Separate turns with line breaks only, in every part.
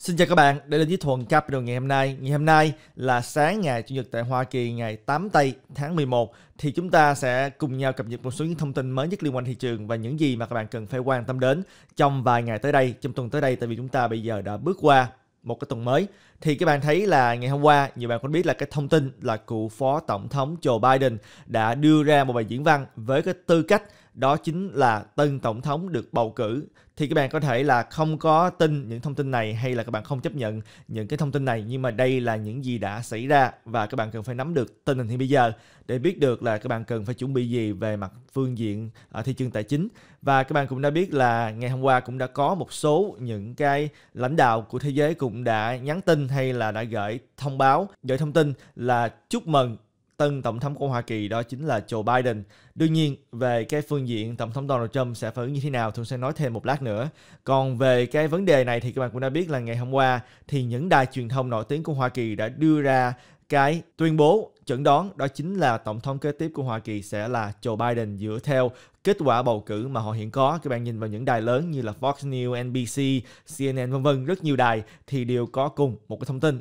Xin chào các bạn, đây là với Thuần Capital ngày hôm nay. Ngày hôm nay là sáng ngày Chủ nhật tại Hoa Kỳ ngày 8 tây tháng 11 thì chúng ta sẽ cùng nhau cập nhật một số những thông tin mới nhất liên quan thị trường và những gì mà các bạn cần phải quan tâm đến trong vài ngày tới đây, trong tuần tới đây tại vì chúng ta bây giờ đã bước qua một cái tuần mới thì các bạn thấy là ngày hôm qua nhiều bạn cũng biết là cái thông tin là cựu phó tổng thống Joe Biden đã đưa ra một bài diễn văn với cái tư cách đó chính là tân tổng thống được bầu cử thì các bạn có thể là không có tin những thông tin này hay là các bạn không chấp nhận những cái thông tin này nhưng mà đây là những gì đã xảy ra và các bạn cần phải nắm được tình hình hiện bây giờ để biết được là các bạn cần phải chuẩn bị gì về mặt phương diện ở thị trường tài chính và các bạn cũng đã biết là ngày hôm qua cũng đã có một số những cái lãnh đạo của thế giới cũng đã nhắn tin hay là đã gửi thông báo gửi thông tin là chúc mừng tân tổng thống của Hoa Kỳ đó chính là Joe Biden. Đương nhiên, về cái phương diện tổng thống Donald Trump sẽ phản ứng như thế nào tôi sẽ nói thêm một lát nữa. Còn về cái vấn đề này thì các bạn cũng đã biết là ngày hôm qua thì những đài truyền thông nổi tiếng của Hoa Kỳ đã đưa ra cái tuyên bố chẩn đoán đó chính là tổng thống kế tiếp của Hoa Kỳ sẽ là Joe Biden dựa theo kết quả bầu cử mà họ hiện có. Các bạn nhìn vào những đài lớn như là Fox News, NBC, CNN vân vân, rất nhiều đài thì đều có cùng một cái thông tin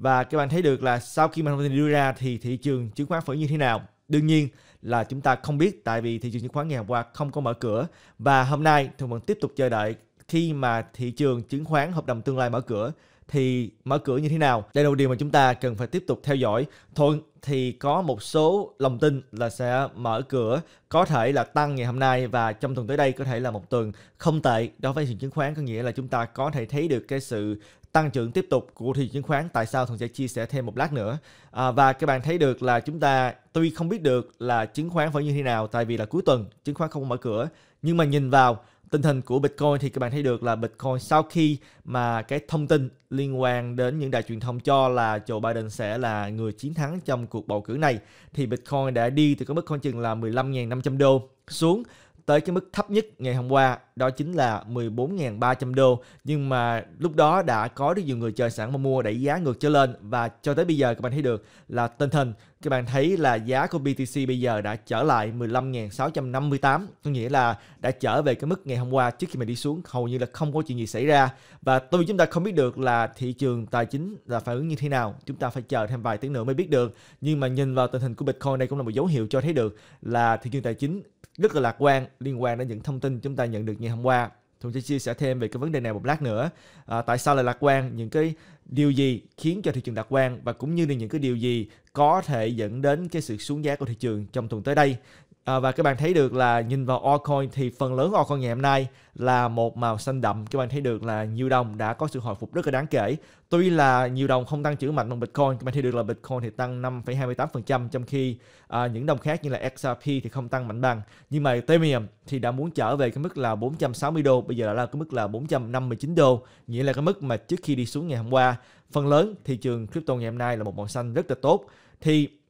và các bạn thấy được là sau khi mà thông tin đưa ra thì thị trường chứng khoán phải như thế nào đương nhiên là chúng ta không biết tại vì thị trường chứng khoán ngày hôm qua không có mở cửa và hôm nay thì vẫn tiếp tục chờ đợi khi mà thị trường chứng khoán hợp đồng tương lai mở cửa thì mở cửa như thế nào đây là một điều mà chúng ta cần phải tiếp tục theo dõi thôi thì có một số lòng tin là sẽ mở cửa có thể là tăng ngày hôm nay và trong tuần tới đây có thể là một tuần không tệ đối với thị trường chứng khoán có nghĩa là chúng ta có thể thấy được cái sự tăng trưởng tiếp tục của thị trường chứng khoán tại sao thuận sẽ chia sẻ thêm một lát nữa à, và các bạn thấy được là chúng ta tuy không biết được là chứng khoán phải như thế nào tại vì là cuối tuần chứng khoán không mở cửa nhưng mà nhìn vào tình hình của Bitcoin thì các bạn thấy được là Bitcoin sau khi mà cái thông tin liên quan đến những đài truyền thông cho là Joe Biden sẽ là người chiến thắng trong cuộc bầu cử này thì Bitcoin đã đi từ cái mức khoảng chừng là 15.500 đô xuống tới cái mức thấp nhất ngày hôm qua đó chính là 14.300 đô nhưng mà lúc đó đã có rất nhiều người chơi sẵn mà mua đẩy giá ngược trở lên và cho tới bây giờ các bạn thấy được là tình hình các bạn thấy là giá của BTC bây giờ đã trở lại 15.658 có nghĩa là đã trở về cái mức ngày hôm qua trước khi mà đi xuống hầu như là không có chuyện gì xảy ra và tuy chúng ta không biết được là thị trường tài chính là phản ứng như thế nào chúng ta phải chờ thêm vài tiếng nữa mới biết được nhưng mà nhìn vào tình hình của Bitcoin đây cũng là một dấu hiệu cho thấy được là thị trường tài chính rất là lạc quan liên quan đến những thông tin chúng ta nhận được ngày hôm qua Thùng sẽ chia sẻ thêm về cái vấn đề này một lát nữa. À, tại sao lại lạc quan? Những cái điều gì khiến cho thị trường lạc quan và cũng như là những cái điều gì có thể dẫn đến cái sự xuống giá của thị trường trong tuần tới đây. À, và các bạn thấy được là nhìn vào altcoin thì phần lớn altcoin ngày hôm nay là một màu xanh đậm. Các bạn thấy được là nhiều đồng đã có sự hồi phục rất là đáng kể. Tuy là nhiều đồng không tăng trưởng mạnh bằng Bitcoin, các bạn thấy được là Bitcoin thì tăng 5,28% trong khi à, những đồng khác như là XRP thì không tăng mạnh bằng. Nhưng mà Ethereum thì đã muốn trở về cái mức là 460 đô, bây giờ đã là cái mức là 459 đô, nghĩa là cái mức mà trước khi đi xuống ngày hôm qua. Phần lớn thị trường crypto ngày hôm nay là một màu xanh rất là tốt. Thì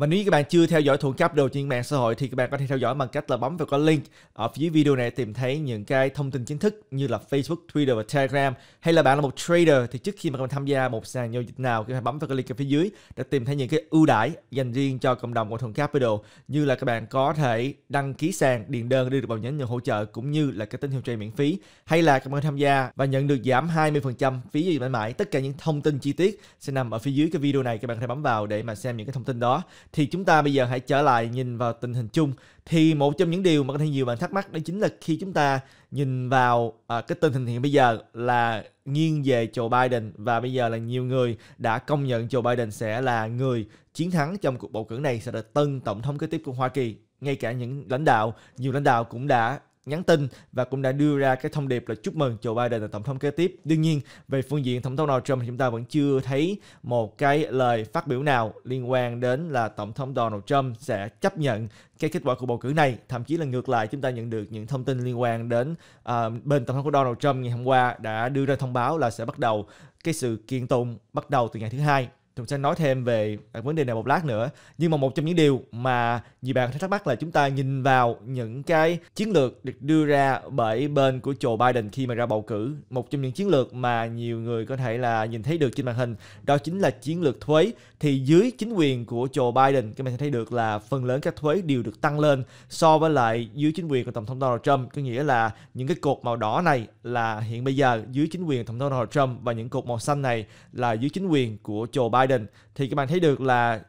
Và nếu như các bạn chưa theo dõi Thuận Capital trên mạng xã hội thì các bạn có thể theo dõi bằng cách là bấm vào cái link ở phía dưới video này tìm thấy những cái thông tin chính thức như là Facebook, Twitter và Telegram. Hay là bạn là một trader thì trước khi mà các bạn tham gia một sàn giao dịch nào các bạn bấm vào cái link ở phía dưới để tìm thấy những cái ưu đãi dành riêng cho cộng đồng của Thuận Capital như là các bạn có thể đăng ký sàn, điền đơn để được vào nhóm nhận hỗ trợ cũng như là cái tín hiệu trade miễn phí. Hay là các bạn tham gia và nhận được giảm 20% phí giao dịch mãi mãi. Tất cả những thông tin chi tiết sẽ nằm ở phía dưới cái video này các bạn có thể bấm vào để mà xem những cái thông tin đó thì chúng ta bây giờ hãy trở lại nhìn vào tình hình chung thì một trong những điều mà có thể nhiều bạn thắc mắc đó chính là khi chúng ta nhìn vào à, cái tình hình hiện bây giờ là nghiêng về Joe Biden và bây giờ là nhiều người đã công nhận Joe Biden sẽ là người chiến thắng trong cuộc bầu cử này sẽ là tân tổng thống kế tiếp của Hoa Kỳ ngay cả những lãnh đạo nhiều lãnh đạo cũng đã nhắn tin và cũng đã đưa ra cái thông điệp là chúc mừng Joe Biden là tổng thống kế tiếp. Đương nhiên, về phương diện tổng thống Donald Trump thì chúng ta vẫn chưa thấy một cái lời phát biểu nào liên quan đến là tổng thống Donald Trump sẽ chấp nhận cái kết quả của bầu cử này. Thậm chí là ngược lại chúng ta nhận được những thông tin liên quan đến uh, bên tổng thống của Donald Trump ngày hôm qua đã đưa ra thông báo là sẽ bắt đầu cái sự kiện tụng bắt đầu từ ngày thứ hai Chúng sẽ nói thêm về à, vấn đề này một lát nữa. Nhưng mà một trong những điều mà nhiều bạn thắc mắc là chúng ta nhìn vào những cái chiến lược được đưa ra bởi bên của Joe Biden khi mà ra bầu cử. Một trong những chiến lược mà nhiều người có thể là nhìn thấy được trên màn hình đó chính là chiến lược thuế. Thì dưới chính quyền của Joe Biden, các bạn sẽ thấy được là phần lớn các thuế đều được tăng lên so với lại dưới chính quyền của Tổng thống Donald Trump. Có nghĩa là những cái cột màu đỏ này là hiện bây giờ dưới chính quyền Tổng thống Donald Trump và những cột màu xanh này là dưới chính quyền của Joe Biden Biden thì các bạn thấy được là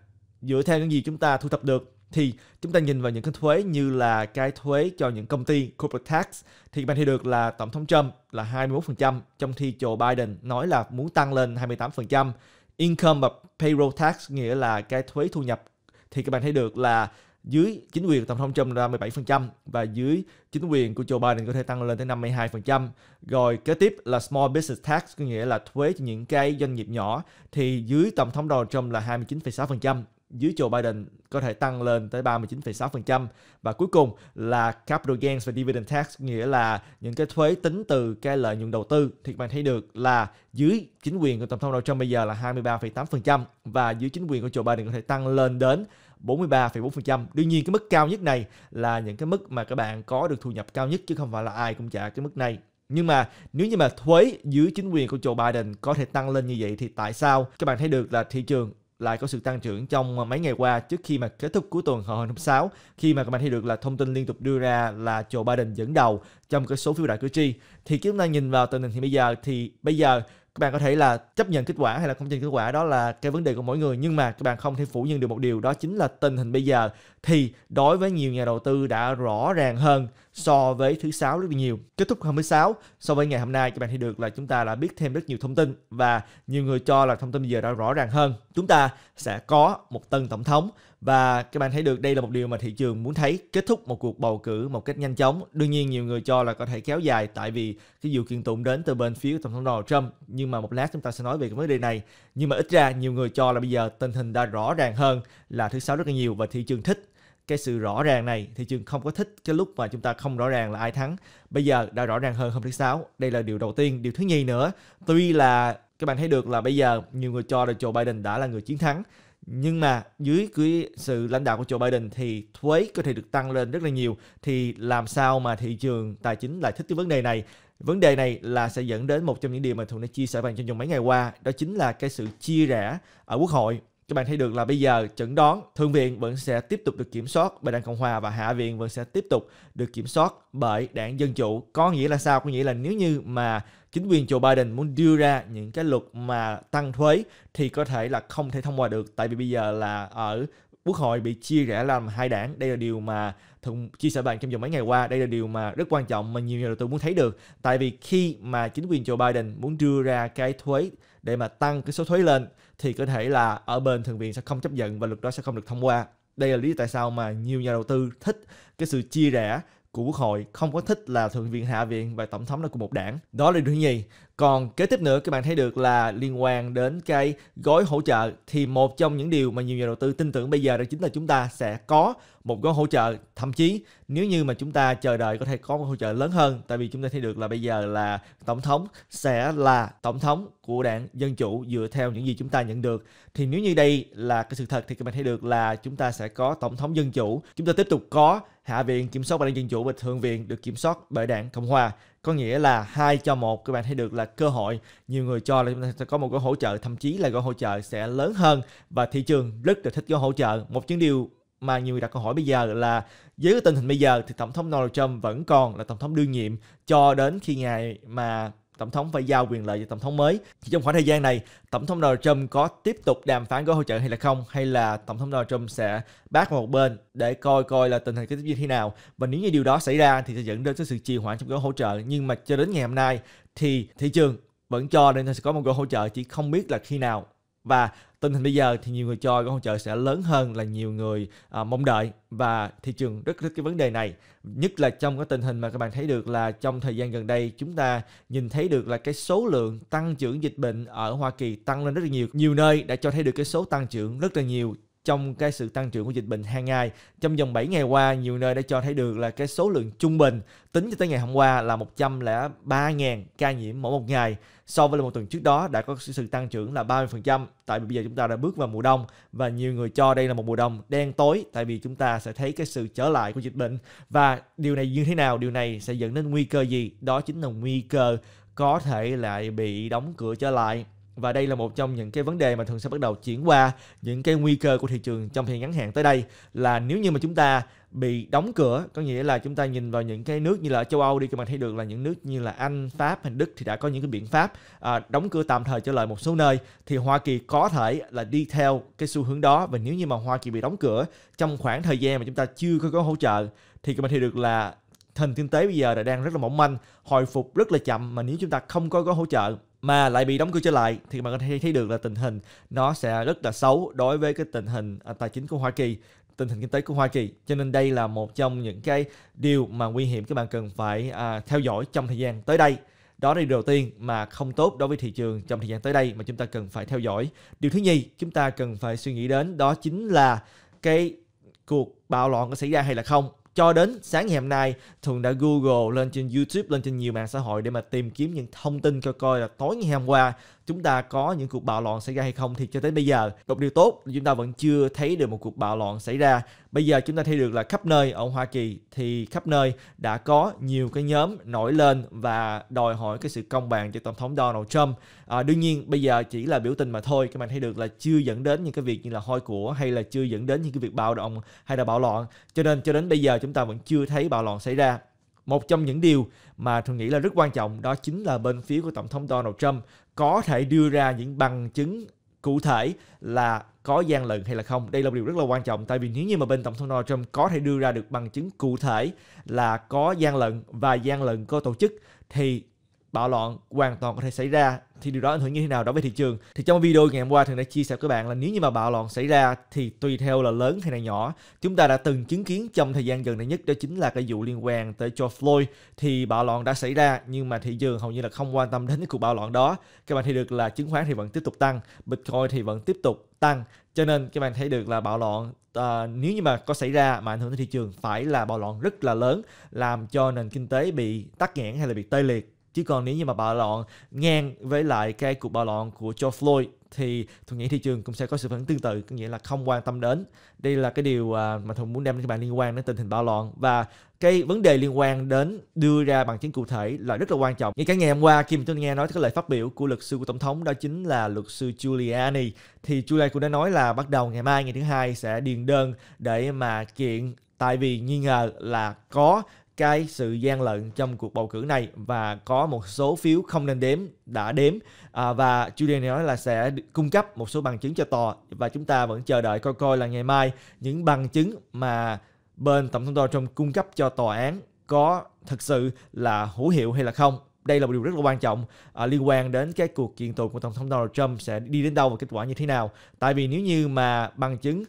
dựa theo những gì chúng ta thu thập được thì chúng ta nhìn vào những cái thuế như là cái thuế cho những công ty corporate tax thì các bạn thấy được là tổng thống Trump là 21% trong khi Joe Biden nói là muốn tăng lên 28%. Income và payroll tax nghĩa là cái thuế thu nhập thì các bạn thấy được là dưới chính quyền tổng thống Trump là 37% và dưới chính quyền của Joe Biden có thể tăng lên tới 52%. Rồi kế tiếp là Small Business Tax, có nghĩa là thuế cho những cái doanh nghiệp nhỏ thì dưới tổng thống Donald Trump là 29,6% dưới Joe Biden có thể tăng lên tới 39,6% và cuối cùng là capital gains và dividend tax nghĩa là những cái thuế tính từ cái lợi nhuận đầu tư thì bạn thấy được là dưới chính quyền của tổng thống Donald Trump bây giờ là 23,8% và dưới chính quyền của Joe Biden có thể tăng lên đến 43,4%. Đương nhiên cái mức cao nhất này là những cái mức mà các bạn có được thu nhập cao nhất chứ không phải là ai cũng trả cái mức này. Nhưng mà nếu như mà thuế dưới chính quyền của Joe Biden có thể tăng lên như vậy thì tại sao các bạn thấy được là thị trường lại có sự tăng trưởng trong mấy ngày qua trước khi mà kết thúc cuối tuần hồi hôm sáu khi mà các bạn thấy được là thông tin liên tục đưa ra là Joe Biden dẫn đầu trong cái số phiếu đại cử tri thì chúng ta nhìn vào tình hình thì bây giờ thì bây giờ các bạn có thể là chấp nhận kết quả hay là không chấp nhận kết quả đó là cái vấn đề của mỗi người nhưng mà các bạn không thể phủ nhận được một điều đó chính là tình hình bây giờ thì đối với nhiều nhà đầu tư đã rõ ràng hơn so với thứ sáu rất là nhiều kết thúc hôm thứ sáu so với ngày hôm nay các bạn thấy được là chúng ta đã biết thêm rất nhiều thông tin và nhiều người cho là thông tin bây giờ đã rõ ràng hơn chúng ta sẽ có một tân tổng thống và các bạn thấy được đây là một điều mà thị trường muốn thấy kết thúc một cuộc bầu cử một cách nhanh chóng đương nhiên nhiều người cho là có thể kéo dài tại vì cái vụ kiện tụng đến từ bên phía tổng thống Donald Trump nhưng mà một lát chúng ta sẽ nói về cái vấn đề này nhưng mà ít ra nhiều người cho là bây giờ tình hình đã rõ ràng hơn là thứ sáu rất là nhiều và thị trường thích cái sự rõ ràng này thị trường không có thích cái lúc mà chúng ta không rõ ràng là ai thắng bây giờ đã rõ ràng hơn hôm thứ sáu đây là điều đầu tiên điều thứ nhì nữa tuy là các bạn thấy được là bây giờ nhiều người cho là Joe Biden đã là người chiến thắng nhưng mà dưới cái sự lãnh đạo của Joe Biden thì thuế có thể được tăng lên rất là nhiều thì làm sao mà thị trường tài chính lại thích cái vấn đề này vấn đề này là sẽ dẫn đến một trong những điều mà thuận đã chia sẻ bạn trong vòng mấy ngày qua đó chính là cái sự chia rẽ ở quốc hội các bạn thấy được là bây giờ chẩn đoán thượng viện vẫn sẽ tiếp tục được kiểm soát bởi đảng cộng hòa và hạ viện vẫn sẽ tiếp tục được kiểm soát bởi đảng dân chủ có nghĩa là sao có nghĩa là nếu như mà chính quyền Joe Biden muốn đưa ra những cái luật mà tăng thuế thì có thể là không thể thông qua được tại vì bây giờ là ở quốc hội bị chia rẽ làm hai đảng đây là điều mà thường chia sẻ bạn trong vòng mấy ngày qua đây là điều mà rất quan trọng mà nhiều nhà đầu tư muốn thấy được tại vì khi mà chính quyền Joe Biden muốn đưa ra cái thuế để mà tăng cái số thuế lên thì có thể là ở bên thượng viện sẽ không chấp nhận và luật đó sẽ không được thông qua đây là lý do tại sao mà nhiều nhà đầu tư thích cái sự chia rẽ của quốc hội không có thích là thượng viện hạ viện và tổng thống là cùng một đảng đó là điều thứ nhì còn kế tiếp nữa các bạn thấy được là liên quan đến cái gói hỗ trợ thì một trong những điều mà nhiều nhà đầu tư tin tưởng bây giờ đó chính là chúng ta sẽ có một gói hỗ trợ thậm chí nếu như mà chúng ta chờ đợi có thể có một hỗ trợ lớn hơn tại vì chúng ta thấy được là bây giờ là tổng thống sẽ là tổng thống của đảng dân chủ dựa theo những gì chúng ta nhận được thì nếu như đây là cái sự thật thì các bạn thấy được là chúng ta sẽ có tổng thống dân chủ chúng ta tiếp tục có hạ viện kiểm soát bởi đảng dân chủ và thượng viện được kiểm soát bởi đảng cộng hòa có nghĩa là hai cho một các bạn thấy được là cơ hội nhiều người cho là chúng ta sẽ có một cái hỗ trợ thậm chí là gói hỗ trợ sẽ lớn hơn và thị trường rất là thích gói hỗ trợ một những điều mà nhiều người đặt câu hỏi bây giờ là dưới cái tình hình bây giờ thì tổng thống Donald Trump vẫn còn là tổng thống đương nhiệm cho đến khi ngày mà tổng thống phải giao quyền lợi cho tổng thống mới. Thì trong khoảng thời gian này, tổng thống Donald Trump có tiếp tục đàm phán gói hỗ trợ hay là không hay là tổng thống Donald Trump sẽ bác một bên để coi coi là tình hình cái tiếp như thế nào và nếu như điều đó xảy ra thì sẽ dẫn đến sự trì hoãn trong gói hỗ trợ nhưng mà cho đến ngày hôm nay thì thị trường vẫn cho nên sẽ có một gói hỗ trợ chỉ không biết là khi nào và tình hình bây giờ thì nhiều người cho gói hỗ trợ sẽ lớn hơn là nhiều người à, mong đợi và thị trường rất thích cái vấn đề này nhất là trong cái tình hình mà các bạn thấy được là trong thời gian gần đây chúng ta nhìn thấy được là cái số lượng tăng trưởng dịch bệnh ở Hoa Kỳ tăng lên rất là nhiều nhiều nơi đã cho thấy được cái số tăng trưởng rất là nhiều trong cái sự tăng trưởng của dịch bệnh hàng ngày. Trong vòng 7 ngày qua, nhiều nơi đã cho thấy được là cái số lượng trung bình tính cho tới ngày hôm qua là 103.000 ca nhiễm mỗi một ngày. So với một tuần trước đó đã có sự tăng trưởng là 30%, tại vì bây giờ chúng ta đã bước vào mùa đông và nhiều người cho đây là một mùa đông đen tối, tại vì chúng ta sẽ thấy cái sự trở lại của dịch bệnh. Và điều này như thế nào? Điều này sẽ dẫn đến nguy cơ gì? Đó chính là nguy cơ có thể lại bị đóng cửa trở lại và đây là một trong những cái vấn đề mà thường sẽ bắt đầu chuyển qua những cái nguy cơ của thị trường trong thời ngắn hạn tới đây là nếu như mà chúng ta bị đóng cửa có nghĩa là chúng ta nhìn vào những cái nước như là ở châu Âu đi các bạn thấy được là những nước như là Anh, Pháp hay Đức thì đã có những cái biện pháp à, đóng cửa tạm thời trở lại một số nơi thì Hoa Kỳ có thể là đi theo cái xu hướng đó và nếu như mà Hoa Kỳ bị đóng cửa trong khoảng thời gian mà chúng ta chưa có có hỗ trợ thì các bạn thấy được là thành kinh tế bây giờ đã đang rất là mỏng manh hồi phục rất là chậm mà nếu chúng ta không có có hỗ trợ mà lại bị đóng cửa trở lại thì bạn có thể thấy được là tình hình nó sẽ rất là xấu đối với cái tình hình à, tài chính của Hoa Kỳ tình hình kinh tế của Hoa Kỳ cho nên đây là một trong những cái điều mà nguy hiểm các bạn cần phải à, theo dõi trong thời gian tới đây đó là điều đầu tiên mà không tốt đối với thị trường trong thời gian tới đây mà chúng ta cần phải theo dõi điều thứ nhì chúng ta cần phải suy nghĩ đến đó chính là cái cuộc bạo loạn có xảy ra hay là không cho đến sáng ngày hôm nay Thuận đã Google lên trên YouTube lên trên nhiều mạng xã hội để mà tìm kiếm những thông tin cho coi là tối ngày hôm qua chúng ta có những cuộc bạo loạn xảy ra hay không thì cho tới bây giờ một điều tốt là chúng ta vẫn chưa thấy được một cuộc bạo loạn xảy ra bây giờ chúng ta thấy được là khắp nơi ở Hoa Kỳ thì khắp nơi đã có nhiều cái nhóm nổi lên và đòi hỏi cái sự công bằng cho tổng thống Donald Trump à, đương nhiên bây giờ chỉ là biểu tình mà thôi các bạn thấy được là chưa dẫn đến những cái việc như là hôi của hay là chưa dẫn đến những cái việc bạo động hay là bạo loạn cho nên cho đến bây giờ chúng ta vẫn chưa thấy bạo loạn xảy ra một trong những điều mà tôi nghĩ là rất quan trọng đó chính là bên phía của tổng thống Donald Trump có thể đưa ra những bằng chứng cụ thể là có gian lận hay là không đây là một điều rất là quan trọng tại vì nếu như mà bên tổng thống Donald Trump có thể đưa ra được bằng chứng cụ thể là có gian lận và gian lận có tổ chức thì bạo loạn hoàn toàn có thể xảy ra thì điều đó ảnh hưởng như thế nào đối với thị trường thì trong video ngày hôm qua thường đã chia sẻ với các bạn là nếu như mà bạo loạn xảy ra thì tùy theo là lớn hay là nhỏ chúng ta đã từng chứng kiến trong thời gian gần đây nhất đó chính là cái vụ liên quan tới cho Floyd thì bạo loạn đã xảy ra nhưng mà thị trường hầu như là không quan tâm đến cái cuộc bạo loạn đó các bạn thấy được là chứng khoán thì vẫn tiếp tục tăng Bitcoin thì vẫn tiếp tục tăng cho nên các bạn thấy được là bạo loạn à, nếu như mà có xảy ra mà ảnh hưởng tới thị trường phải là bạo loạn rất là lớn làm cho nền kinh tế bị tắc nghẽn hay là bị tê liệt Chứ còn nếu như mà bạo loạn ngang với lại cái cuộc bạo loạn của Joe Floyd thì tôi nghĩ thị trường cũng sẽ có sự phản ứng tương tự, có nghĩa là không quan tâm đến. Đây là cái điều à, mà Thuận muốn đem đến các bạn liên quan đến tình hình bạo loạn và cái vấn đề liên quan đến đưa ra bằng chứng cụ thể là rất là quan trọng. Ngay cả ngày hôm qua khi mà tôi nghe nói cái lời phát biểu của luật sư của tổng thống đó chính là luật sư Giuliani thì Giuliani cũng đã nói là bắt đầu ngày mai ngày thứ hai sẽ điền đơn để mà kiện tại vì nghi ngờ là có cái sự gian lận trong cuộc bầu cử này và có một số phiếu không nên đếm đã đếm à, và Julian nói là sẽ cung cấp một số bằng chứng cho tòa và chúng ta vẫn chờ đợi coi coi là ngày mai những bằng chứng mà bên tổng thống Donald Trump cung cấp cho tòa án có thực sự là hữu hiệu hay là không đây là một điều rất là quan trọng à, liên quan đến cái cuộc kiện tụng của tổng thống Donald Trump sẽ đi đến đâu và kết quả như thế nào. Tại vì nếu như mà bằng chứng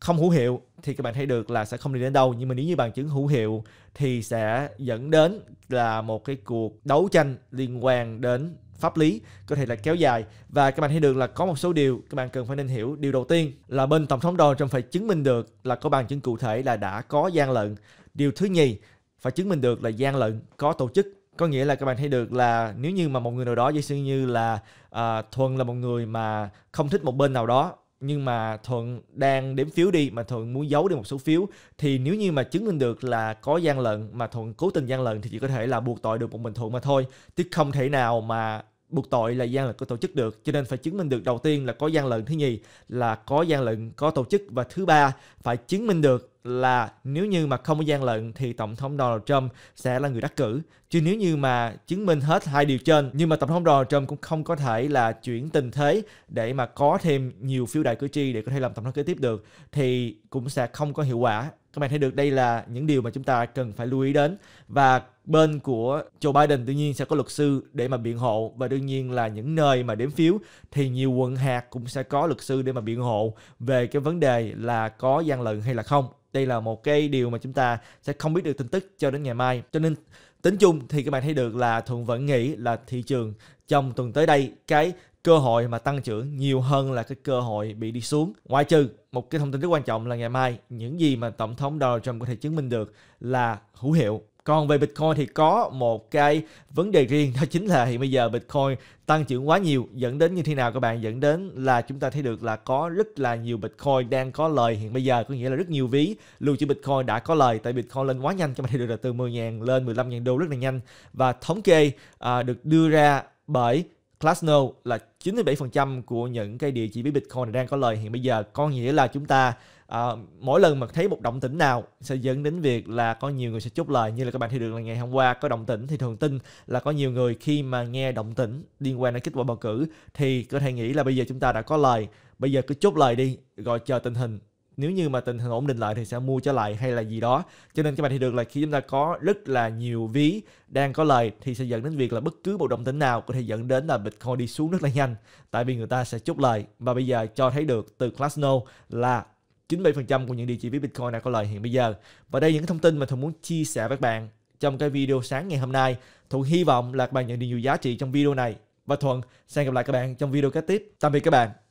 không hữu hiệu thì các bạn thấy được là sẽ không đi đến đâu nhưng mà nếu như bằng chứng hữu hiệu thì sẽ dẫn đến là một cái cuộc đấu tranh liên quan đến pháp lý có thể là kéo dài và các bạn thấy được là có một số điều các bạn cần phải nên hiểu điều đầu tiên là bên tổng thống Donald Trump phải chứng minh được là có bằng chứng cụ thể là đã có gian lận điều thứ nhì phải chứng minh được là gian lận có tổ chức có nghĩa là các bạn thấy được là nếu như mà một người nào đó giả sử như là à, thuần là một người mà không thích một bên nào đó nhưng mà thuận đang đếm phiếu đi mà thuận muốn giấu đi một số phiếu thì nếu như mà chứng minh được là có gian lận mà thuận cố tình gian lận thì chỉ có thể là buộc tội được một mình thuận mà thôi chứ không thể nào mà buộc tội là gian lận có tổ chức được cho nên phải chứng minh được đầu tiên là có gian lận thứ nhì là có gian lận có tổ chức và thứ ba phải chứng minh được là nếu như mà không có gian lận thì tổng thống Donald Trump sẽ là người đắc cử chứ nếu như mà chứng minh hết hai điều trên nhưng mà tổng thống Donald Trump cũng không có thể là chuyển tình thế để mà có thêm nhiều phiếu đại cử tri để có thể làm tổng thống kế tiếp được thì cũng sẽ không có hiệu quả các bạn thấy được đây là những điều mà chúng ta cần phải lưu ý đến và bên của Joe Biden tự nhiên sẽ có luật sư để mà biện hộ và đương nhiên là những nơi mà đếm phiếu thì nhiều quận hạt cũng sẽ có luật sư để mà biện hộ về cái vấn đề là có gian lận hay là không đây là một cái điều mà chúng ta sẽ không biết được tin tức cho đến ngày mai cho nên tính chung thì các bạn thấy được là thuận vẫn nghĩ là thị trường trong tuần tới đây cái cơ hội mà tăng trưởng nhiều hơn là cái cơ hội bị đi xuống. Ngoại trừ một cái thông tin rất quan trọng là ngày mai những gì mà tổng thống Donald Trump có thể chứng minh được là hữu hiệu. Còn về Bitcoin thì có một cái vấn đề riêng đó chính là hiện bây giờ Bitcoin tăng trưởng quá nhiều dẫn đến như thế nào các bạn dẫn đến là chúng ta thấy được là có rất là nhiều Bitcoin đang có lời hiện bây giờ có nghĩa là rất nhiều ví lưu trữ Bitcoin đã có lời tại Bitcoin lên quá nhanh các bạn thấy được là từ 10.000 lên 15.000 đô rất là nhanh và thống kê à, được đưa ra bởi Class No là 97% của những cái địa chỉ bí này đang có lời hiện bây giờ. Có nghĩa là chúng ta à, mỗi lần mà thấy một động tĩnh nào sẽ dẫn đến việc là có nhiều người sẽ chốt lời như là các bạn thấy được là ngày hôm qua có động tĩnh thì thường tin là có nhiều người khi mà nghe động tĩnh liên quan đến kết quả bầu cử thì có thể nghĩ là bây giờ chúng ta đã có lời bây giờ cứ chốt lời đi rồi chờ tình hình nếu như mà tình hình ổn định lại thì sẽ mua trở lại hay là gì đó cho nên các bạn thì được là khi chúng ta có rất là nhiều ví đang có lời thì sẽ dẫn đến việc là bất cứ một động tĩnh nào có thể dẫn đến là Bitcoin đi xuống rất là nhanh tại vì người ta sẽ chốt lời và bây giờ cho thấy được từ Classno là 97% của những địa chỉ ví Bitcoin đã có lời hiện bây giờ và đây là những thông tin mà tôi muốn chia sẻ với các bạn trong cái video sáng ngày hôm nay Thuận hy vọng là các bạn nhận được nhiều giá trị trong video này và Thuận sẽ gặp lại các bạn trong video kế tiếp tạm biệt các bạn